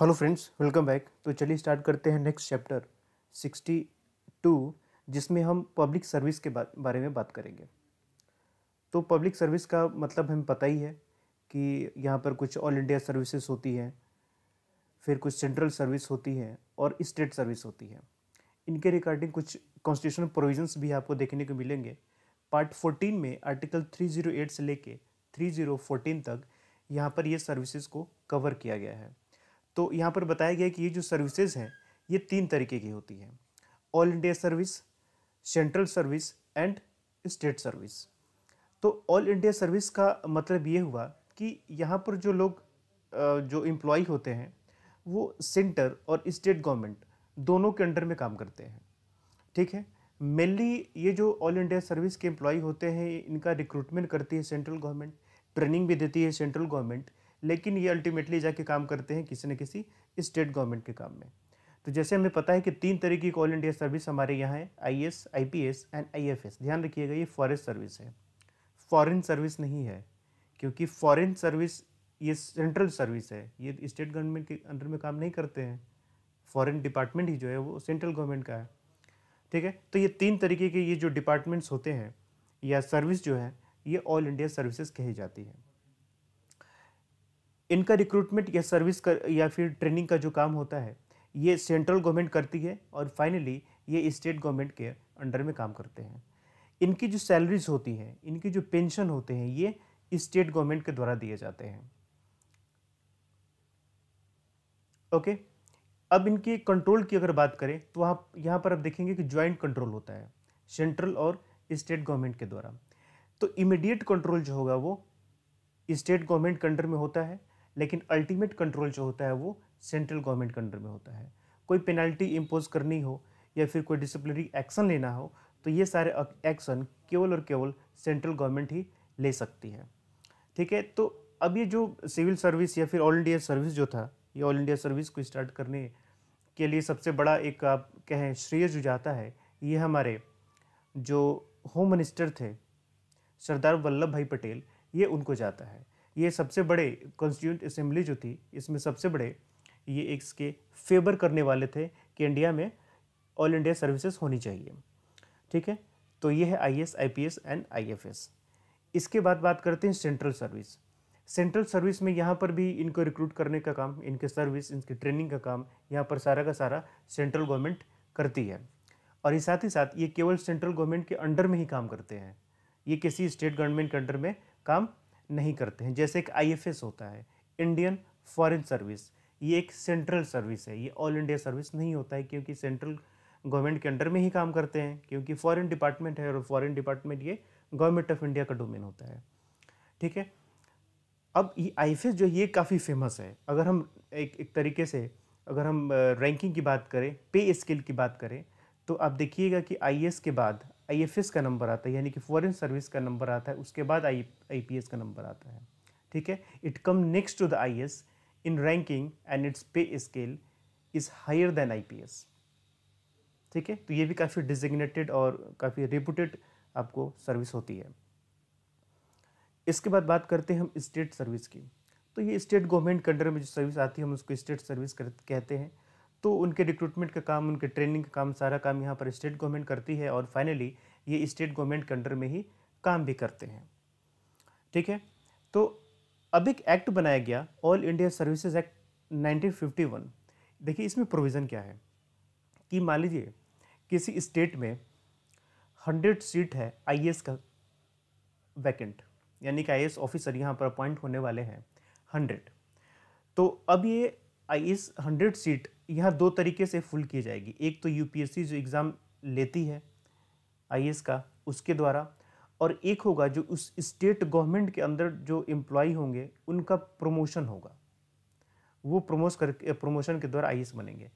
hello friends welcome back तो चलिए start करते हैं नेक्स्ट चैप्टर सिक्सटी टू जिसमें हम पब्लिक सर्विस के बारे में बात करेंगे तो पब्लिक सर्विस का मतलब हमें पता ही है कि यहाँ पर कुछ ऑल इंडिया सर्विसेज होती हैं फिर कुछ सेंट्रल सर्विस होती है और स्टेट सर्विस होती है इनके रिगार्डिंग कुछ कॉन्स्टिट्यूशनल प्रोविजंस भी आपको देखने को मिलेंगे पार्ट फोर्टीन में आर्टिकल थ्री जीरो एट से लेके थ्री जीरो फोर्टीन तक यहाँ पर ये सर्विसेज को कवर किया गया है तो यहाँ पर बताया गया कि ये जो सर्विसेज हैं ये तीन तरीके की होती हैं all India service central service and state service तो ऑल इंडिया सर्विस का मतलब ये हुआ कि यहाँ पर जो लोग जो एम्प्लॉय होते हैं वो सेंटर और स्टेट गवर्नमेंट दोनों के अंडर में काम करते हैं ठीक है मेनली ये जो ऑल इंडिया सर्विस के एम्प्लॉय होते हैं इनका रिक्रूटमेंट करती है सेंट्रल गवर्नमेंट ट्रेनिंग भी देती है सेंट्रल गवर्नमेंट लेकिन ये अल्टीमेटली जाके काम करते हैं किसी न किसी स्टेट गवर्नमेंट के काम में तो जैसे हमें पता है कि तीन तरीके की ऑल इंडिया सर्विस हमारे यहाँ है I S I P S and I F S ध्यान रखिएगा ये फॉरेस्ट सर्विस है फॉरेन सर्विस नहीं है क्योंकि फॉरेन सर्विस ये सेंट्रल सर्विस है ये स्टेट गवर्नमेंट के अंडर में काम नहीं करते हैं फॉरेन डिपार्टमेंट ही जो है वो सेंट्रल गवर्नमेंट का है ठीक है तो ये तीन तरीके के ये जो डिपार्टमेंट्स होते हैं या सर्विस जो है ये ऑल इंडिया सर्विसेज कही जाती है इनका रिक्रूटमेंट या सर्विस कर या फिर ट्रेनिंग का जो काम होता है ये सेंट्रल गवर्नमेंट करती है और फाइनली ये स्टेट गवर्नमेंट के अंडर में काम करते हैं इनकी जो सैलरीज होती हैं इनकी जो पेंशन होते हैं ये स्टेट गवर्नमेंट के द्वारा दिए जाते हैं ओके अब इनके कंट्रोल की अगर बात करें तो आप यहाँ पर आप देखेंगे कि ज्वाइंट कंट्रोल होता है सेंट्रल और स्टेट गवर्नमेंट के द्वारा तो इमीडिएट कंट्रोल जो होगा वो स्टेट गवर्नमेंट के अंडर में होता है लेकिन अल्टीमेट कंट्रोल जो होता है वो सेंट्रल गवर्नमेंट के अंडर में होता है कोई पेनल्टी इम्पोज करनी हो या फिर कोई डिसिप्लिनरी एक्शन लेना हो तो ये सारे एक्शन केवल और केवल सेंट्रल गवर्नमेंट ही ले सकती है ठीक है तो अब ये जो सिविल सर्विस या फिर ऑल इंडिया सर्विस जो था ये ऑल इंडिया सर्विस को स्टार्ट करने के लिए सबसे बड़ा एक आप कहें श्रेय जो जाता है ये हमारे जो होम मिनिस्टर थे सरदार वल्लभ भाई पटेल ये उनको जाता है ये सबसे बड़े कॉन्स्टिट्यूंट असम्बली जो थी इसमें सबसे बड़े ये इसके फेवर करने वाले थे कि इंडिया में ऑल इंडिया सर्विसेज होनी चाहिए ठीक है तो ये है I S I P S and I F S इसके बाद बात करते हैं सेंट्रल सर्विस सेंट्रल सर्विस में यहाँ पर भी इनको रिक्रूट करने का काम इनके सर्विस इनकी ट्रेनिंग का काम यहाँ पर सारा का सारा सेंट्रल गवर्नमेंट करती है और ये साथ ही साथ ये केवल सेंट्रल गवर्नमेंट के अंडर में ही काम करते हैं ये किसी स्टेट गवर्नमेंट के अंडर में काम नहीं करते हैं जैसे एक आई होता है इंडियन फॉरेन सर्विस ये एक सेंट्रल सर्विस है ये ऑल इंडिया सर्विस नहीं होता है क्योंकि सेंट्रल गवर्नमेंट के अंडर में ही काम करते हैं क्योंकि फॉरेन डिपार्टमेंट है और फॉरेन डिपार्टमेंट ये गवर्नमेंट ऑफ इंडिया का डोमेन होता है ठीक है अब ये आई जो ये काफ़ी फेमस है अगर हम एक एक तरीके से अगर हम रैंकिंग की बात करें पे स्केल की बात करें तो आप देखिएगा कि आई के बाद आईएफएस का नंबर आता है यानी कि फॉरेन सर्विस का नंबर आता है उसके बाद आई आईपीएस का नंबर आता है ठीक है it come next to the IAS in ranking and its pay scale is higher than IPS ठीक है तो ये भी काफ़ी डिजिग्नेटेड और काफ़ी रिप्यूटेड आपको सर्विस होती है इसके बाद बात करते हैं हम स्टेट सर्विस की तो ये स्टेट गवर्नमेंट के अंडर में जो सर्विस आती है हम उसको स्टेट सर्विस कहते हैं तो उनके रिक्रूटमेंट का काम उनके ट्रेनिंग का काम सारा काम यहाँ पर स्टेट गवर्नमेंट करती है और फाइनली ये स्टेट गवर्नमेंट के अंडर में ही काम भी करते हैं ठीक है तो अब एक एक्ट बनाया गया ऑल इंडिया सर्विसेज एक्ट 1951 देखिए इसमें प्रोविज़न क्या है कि मान लीजिए किसी स्टेट में हंड्रेड सीट है आई का वैकेंट यानी कि आई ऑफिसर यहाँ पर अपॉइंट होने वाले हैं हंड्रेड तो अब ये एस हंड्रेड सीट यहाँ दो तरीके से फुल की जाएगी एक तो यूपीएससी जो एग्ज़ाम लेती है आईएएस का उसके द्वारा और एक होगा जो उस स्टेट गवर्नमेंट के अंदर जो एम्प्लॉय होंगे उनका प्रमोशन होगा वो प्रमोश कर प्रमोशन के द्वारा आई बनेंगे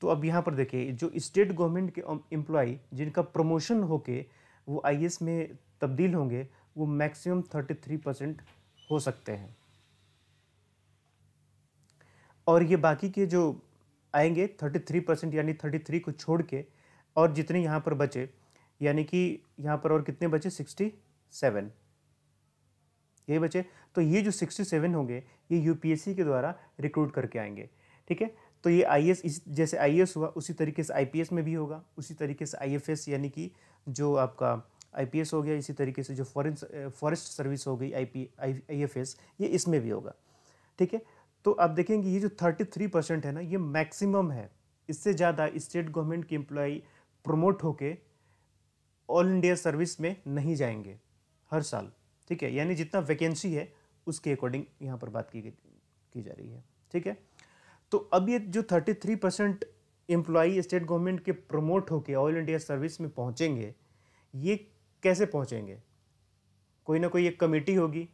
तो अब यहाँ पर देखिए जो स्टेट गवर्नमेंट के एम्प्लॉय um, जिनका प्रमोशन होके वो आई में तब्दील होंगे वो मैक्सिमम थ्री परसेंट हो सकते हैं और ये बाकी के जो आएंगे 33 परसेंट यानी 33 को छोड़ के और जितने यहाँ पर बचे यानी कि यहाँ पर और कितने बचे 67 यही बचे तो ये जो 67 होंगे ये यूपीएससी के द्वारा रिक्रूट करके आएंगे ठीक है तो ये आई इस जैसे आई हुआ उसी तरीके से आई में भी होगा उसी तरीके से आई यानी कि जो आपका आई हो गया इसी तरीके से जो फॉरेन फॉरेस्ट सर्विस हो गई आई पी आई ये इसमें भी होगा ठीक है तो आप देखेंगे ये जो 33 परसेंट है ना ये मैक्सिमम है इससे ज़्यादा स्टेट गवर्नमेंट के एम्प्लॉय प्रमोट होके ऑल इंडिया सर्विस में नहीं जाएंगे हर साल ठीक है यानी जितना वैकेंसी है उसके अकॉर्डिंग यहाँ पर बात की की जा रही है ठीक है तो अब ये जो 33 परसेंट एम्प्लॉय स्टेट गवर्नमेंट के प्रमोट होके ऑल इंडिया सर्विस में पहुँचेंगे ये कैसे पहुँचेंगे कोई ना कोई एक कमेटी होगी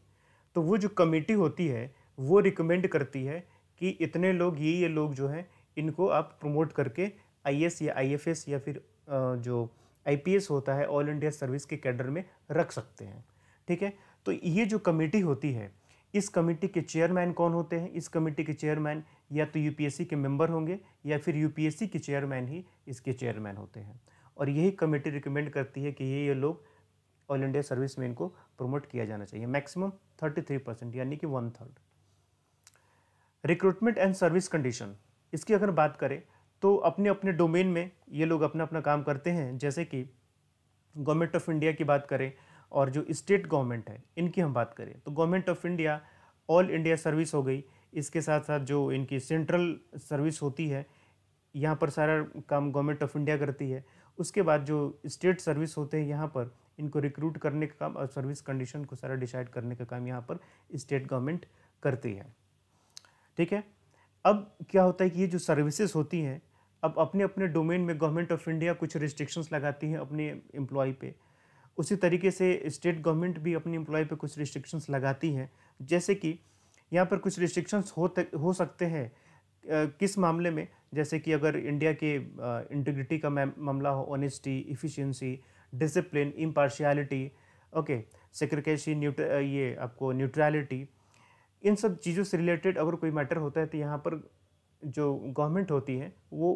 तो वो जो कमेटी होती है वो रिकमेंड करती है कि इतने लोग ये ये लोग जो हैं इनको आप प्रमोट करके आई या आई या फिर जो आई होता है ऑल इंडिया सर्विस के कैडर में रख सकते हैं ठीक है तो ये जो कमेटी होती है इस कमेटी के चेयरमैन कौन होते हैं इस कमेटी के चेयरमैन या तो यूपीएससी के मेंबर होंगे या फिर यूपीएससी के चेयरमैन ही इसके चेयरमैन होते हैं और यही कमेटी रिकमेंड करती है कि ये ये लोग ऑल इंडिया सर्विस में इनको प्रमोट किया जाना चाहिए मैक्सिमम थर्टी थ्री परसेंट यानी कि one third recruitment and service condition इसकी अगर बात करें तो अपने अपने डोमेन में ये लोग अपना अपना काम करते हैं जैसे कि गवर्नमेंट ऑफ इंडिया की बात करें और जो स्टेट गवर्नमेंट है इनकी हम बात करें तो government of India all India service हो गई इसके साथ साथ जो इनकी सेंट्रल सर्विस होती है यहाँ पर सारा काम गवर्नमेंट ऑफ इंडिया करती है उसके बाद जो स्टेट सर्विस होते हैं यहाँ पर इनको रिक्रूट करने का काम और सर्विस कंडीशन को सारा डिसाइड करने का काम यहाँ पर स्टेट गवर्नमेंट करती है ठीक है अब क्या होता है कि ये जो सर्विसेज होती हैं अब अपने अपने डोमेन में गवर्नमेंट ऑफ इंडिया कुछ रिस्ट्रिक्शंस लगाती हैं अपने एम्प्लॉय पे उसी तरीके से स्टेट गवर्नमेंट भी अपने एम्प्लॉय पे कुछ रिस्ट्रिक्शंस लगाती हैं जैसे कि यहाँ पर कुछ रिस्ट्रिक्शंस हो तक हो सकते हैं किस मामले में जैसे कि अगर इंडिया के इंटीग्रिटी का मामला हो honesty efficiency discipline impartiality okay secrecy न्यूट ये आपको न्यूट्रैलिटी इन सब चीज़ों से रिलेटेड अगर कोई मैटर होता है तो यहाँ पर जो गवर्नमेंट होती है वो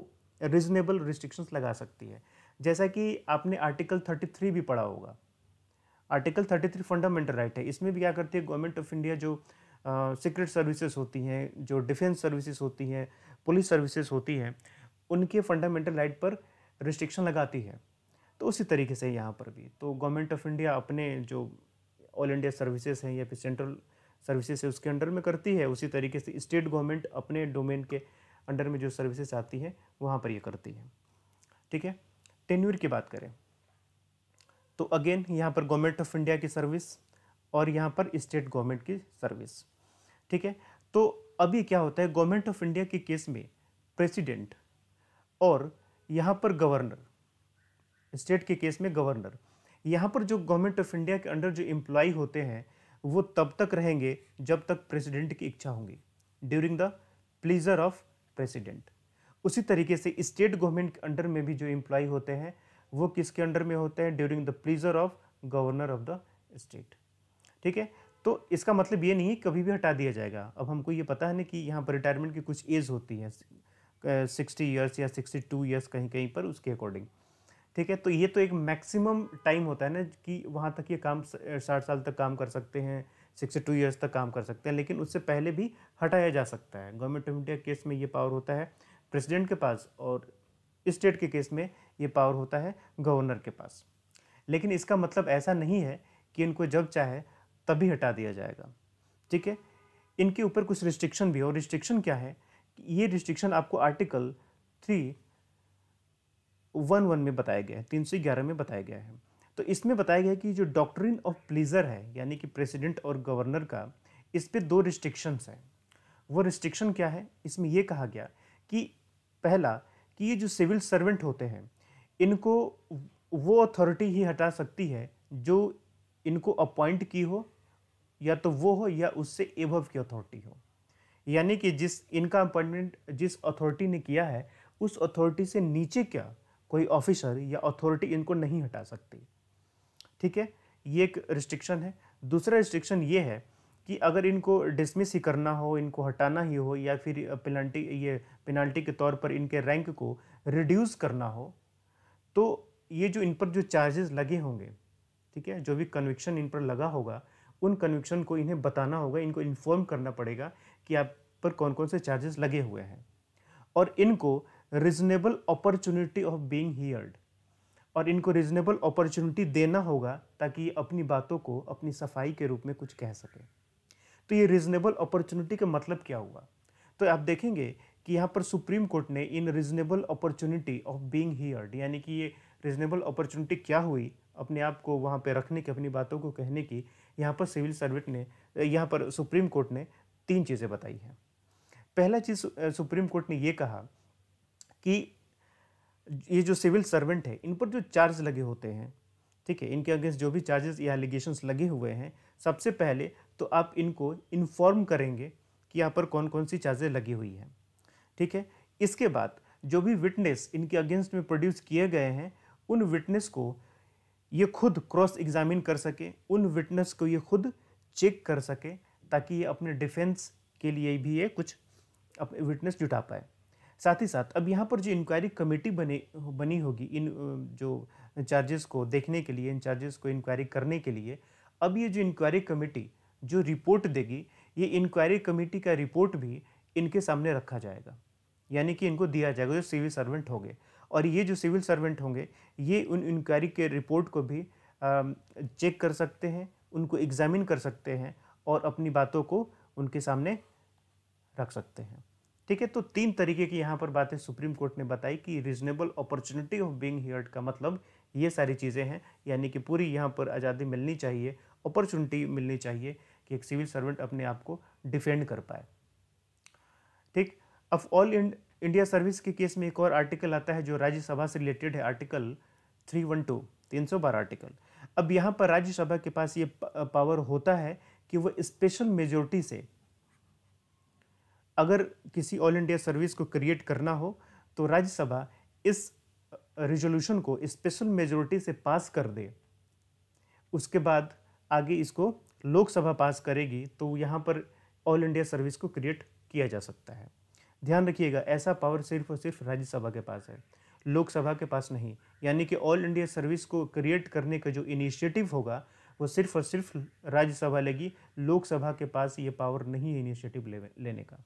रिजनेबल रिस्ट्रिक्शंस लगा सकती है जैसा कि आपने आर्टिकल 33 भी पढ़ा होगा आर्टिकल 33 फंडामेंटल राइट है इसमें भी क्या करती है गवर्नमेंट ऑफ इंडिया जो सीक्रेट सर्विसेज होती हैं जो डिफेंस सर्विसेज होती हैं पुलिस सर्विसेज होती हैं उनके फंडामेंटल राइट पर रिस्ट्रिक्शन लगाती है तो उसी तरीके से यहाँ पर भी तो गवर्नमेंट ऑफ इंडिया अपने जो ऑल इंडिया सर्विसेज हैं या फिर सेंट्रल सर्विसेज है उसके अंडर में करती है उसी तरीके से स्टेट गवर्नमेंट अपने डोमेन के अंडर में जो सर्विसेज आती है वहाँ पर ये करती है ठीक है टेन्यूर की बात करें तो अगेन यहाँ पर गवर्नमेंट ऑफ इंडिया की सर्विस और यहाँ पर स्टेट गवर्नमेंट की सर्विस ठीक है तो अभी क्या होता है गवर्नमेंट ऑफ इंडिया के केस में प्रेसिडेंट और यहाँ पर गवर्नर स्टेट के केस में गवर्नर यहाँ पर जो गवर्नमेंट ऑफ इंडिया के अंडर जो एम्प्लॉय होते हैं वो तब तक रहेंगे जब तक प्रेसिडेंट की इच्छा होंगी during the pleasure of president उसी तरीके से स्टेट गवर्नमेंट के अंडर में भी जो इम्प्लॉय होते हैं वो किसके अंडर में होते हैं during the pleasure of governor of the state ठीक है तो इसका मतलब ये नहीं है कभी भी हटा दिया जाएगा अब हमको ये पता है ना कि यहाँ पर रिटायरमेंट की कुछ एज होती है सिक्सटी ईयर्स या सिक्सटी टू ईयर्स कहीं कहीं पर उसके अकॉर्डिंग ठीक है तो ये तो एक मैक्सिमम टाइम होता है ना कि वहाँ तक ये काम साठ साल तक काम कर सकते हैं सिक्सटी टू ईयर्स तक काम कर सकते हैं लेकिन उससे पहले भी हटाया जा सकता है गवर्नमेंट ऑफ इंडिया केस में ये पावर होता है प्रेसिडेंट के पास और स्टेट के केस में ये पावर होता है गवर्नर के पास लेकिन इसका मतलब ऐसा नहीं है कि इनको जब चाहे तभी हटा दिया जाएगा ठीक है इनके ऊपर कुछ रिस्ट्रिक्शन भी है और रिस्ट्रिक्शन क्या है ये रिस्ट्रिक्शन आपको आर्टिकल थ्री वन वन में बताया गया है तीन सौ ग्यारह में बताया गया है तो इसमें बताया गया है कि जो डॉक्ट्रिन ऑफ प्लीजर है यानी कि प्रेसिडेंट और गवर्नर का इस पर दो रिस्ट्रिक्शंस हैं वो रिस्ट्रिक्शन क्या है इसमें यह कहा गया कि पहला कि ये जो सिविल सर्वेंट होते हैं इनको वो अथॉरिटी ही हटा सकती है जो इनको अपॉइंट की हो या तो वो हो या उससे एभव की अथॉरिटी हो यानी कि जिस इनका अपॉइंटमेंट जिस अथॉरिटी ने किया है उस अथॉरिटी से नीचे क्या कोई ऑफिसर या अथॉरिटी इनको नहीं हटा सकती ठीक है ये एक रिस्ट्रिक्शन है दूसरा रिस्ट्रिक्शन ये है कि अगर इनको डिसमिस ही करना हो इनको हटाना ही हो या फिर पेनल्टी ये पेनल्टी के तौर पर इनके रैंक को रिड्यूस करना हो तो ये जो इन पर जो चार्जेस लगे होंगे ठीक है जो भी कन्विक्शन इन पर लगा होगा उन कन्विक्शन को इन्हें बताना होगा इनको इन्फॉर्म करना पड़ेगा कि आप पर कौन कौन से चार्जेस लगे हुए हैं और इनको reasonable opportunity of being heard और इनको रिजनेबल अपॉर्चुनिटी देना होगा ताकि ये अपनी बातों को अपनी सफाई के रूप में कुछ कह सकें तो ये रिजनेबल अपॉर्चुनिटी का मतलब क्या हुआ तो आप देखेंगे कि यहाँ पर सुप्रीम कोर्ट ने इन reasonable opportunity of being heard यानी कि ये रिजनेबल अपॉर्चुनिटी क्या हुई अपने आप को वहाँ पर रखने की अपनी बातों को कहने की यहाँ पर सिविल सर्विट ने यहाँ पर सुप्रीम कोर्ट ने तीन चीज़ें बताई हैं पहला चीज़ सुप्रीम कोर्ट ने ये कहा कि ये जो सिविल सर्वेंट है इन पर जो चार्ज लगे होते हैं ठीक है इनके अगेंस्ट जो भी चार्जेस या एलिगेशन लगे हुए हैं सबसे पहले तो आप इनको इन्फॉर्म करेंगे कि यहाँ पर कौन कौन सी चार्जेज लगी हुई हैं ठीक है इसके बाद जो भी विटनेस इनके अगेंस्ट में प्रोड्यूस किए गए हैं उन विटनेस को ये खुद क्रॉस एग्जामिन कर सके उन विटनेस को ये खुद चेक कर सके ताकि ये अपने डिफेंस के लिए भी ये कुछ अपने विटनेस जुटा पाए साथ ही साथ अब यहाँ पर जो इंक्वायरी कमेटी बने बनी होगी इन जो चार्जेस को देखने के लिए इन चार्जेस को इंक्वायरी करने के लिए अब ये जो इंक्वायरी कमेटी जो रिपोर्ट देगी ये इंक्वायरी कमेटी का रिपोर्ट भी इनके सामने रखा जाएगा यानी कि इनको दिया जाएगा जो सिविल सर्वेंट होंगे और ये जो सिविल सर्वेंट होंगे ये उन इंक्वायरी के रिपोर्ट को भी चेक कर सकते हैं उनको एग्जामिन कर सकते हैं और अपनी बातों को उनके सामने रख सकते हैं ठीक है तो तीन तरीके की यहाँ पर बातें सुप्रीम कोर्ट ने बताई कि reasonable opportunity of being heard का मतलब ये सारी चीज़ें हैं यानी कि पूरी यहाँ पर आज़ादी मिलनी चाहिए अपॉर्चुनिटी मिलनी चाहिए कि एक सिविल सर्वेंट अपने आप को डिफेंड कर पाए ठीक अब ऑल इंडिया सर्विस के केस में एक और आर्टिकल आता है जो राज्यसभा से रिलेटेड है आर्टिकल थ्री वन टू तीन सौ बारह आर्टिकल अब यहाँ पर राज्यसभा के पास ये पावर होता है कि वह स्पेशल मेजोरिटी से अगर किसी ऑल इंडिया सर्विस को क्रिएट करना हो तो राज्यसभा इस रिजोल्यूशन को स्पेशल मेजोरिटी से पास कर दे उसके बाद आगे इसको लोकसभा पास करेगी तो यहाँ पर ऑल इंडिया सर्विस को क्रिएट किया जा सकता है ध्यान रखिएगा ऐसा पावर सिर्फ और सिर्फ राज्यसभा के पास है लोकसभा के पास नहीं यानी कि ऑल इंडिया सर्विस को क्रिएट करने का जो इनिशिएटिव होगा वो सिर्फ और सिर्फ राज्यसभा लेगी लोकसभा के पास ये पावर नहीं है इनिशिएटिव लेने का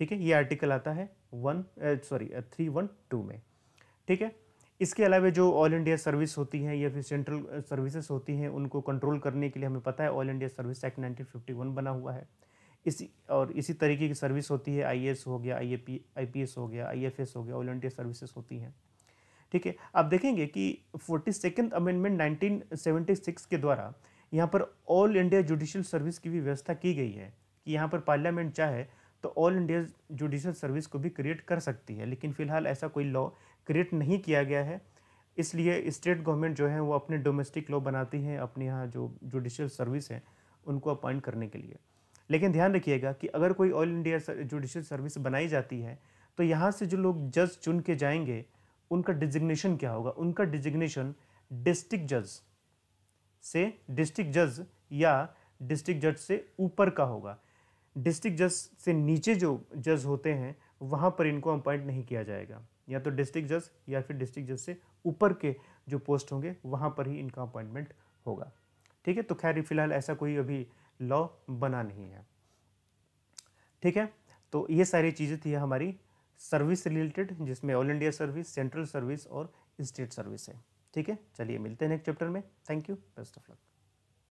ठीक है ये आर्टिकल आता है one sorry three one two में ठीक है इसके अलावा जो ऑल इंडिया सर्विस होती हैं या फिर सेंट्रल सर्विसेज होती हैं उनको कंट्रोल करने के लिए हमें पता है all India service act nineteen बना हुआ है इसी और इसी तरीके की सर्विस होती है आई हो गया आई ए हो गया आई हो गया ऑल इंडिया सर्विसेज होती हैं ठीक है आप देखेंगे कि फोर्टी सेकेंड अमेंडमेंट सिक्स के द्वारा यहाँ पर ऑल इंडिया जुडिशल सर्विस की भी व्यवस्था की गई है कि यहाँ पर पार्लियामेंट चाहे तो ऑल इंडिया जुडिशल सर्विस को भी क्रिएट कर सकती है लेकिन फ़िलहाल ऐसा कोई लॉ क्रिएट नहीं किया गया है इसलिए स्टेट गवर्नमेंट जो है वो अपने डोमेस्टिक लॉ बनाती हैं अपने यहाँ जो जुडिशल सर्विस हैं उनको अपॉइंट करने के लिए लेकिन ध्यान रखिएगा कि अगर कोई ऑल इंडिया जुडिशल सर्विस बनाई जाती है तो यहाँ से जो लोग जज चुन के जाएंगे उनका डिजिग्नेशन क्या होगा उनका डिजिग्नेशन डिस्ट्रिक्ट जज से डिस्ट्रिक्ट जज या डिस्ट्रिक्ट जज से ऊपर का होगा डिस्ट्रिक्ट जज से नीचे जो जज होते हैं वहाँ पर इनको अपॉइंट नहीं किया जाएगा या तो डिस्ट्रिक्ट जज या फिर डिस्ट्रिक्ट जज से ऊपर के जो पोस्ट होंगे वहाँ पर ही इनका अपॉइंटमेंट होगा ठीक है तो खैर फिलहाल ऐसा कोई अभी लॉ बना नहीं है ठीक है तो ये सारी चीज़ें थी हमारी सर्विस रिलेटेड जिसमें all India service central service और स्टेट सर्विस है ठीक है चलिए मिलते हैं नेक्स्ट चैप्टर में thank you best of luck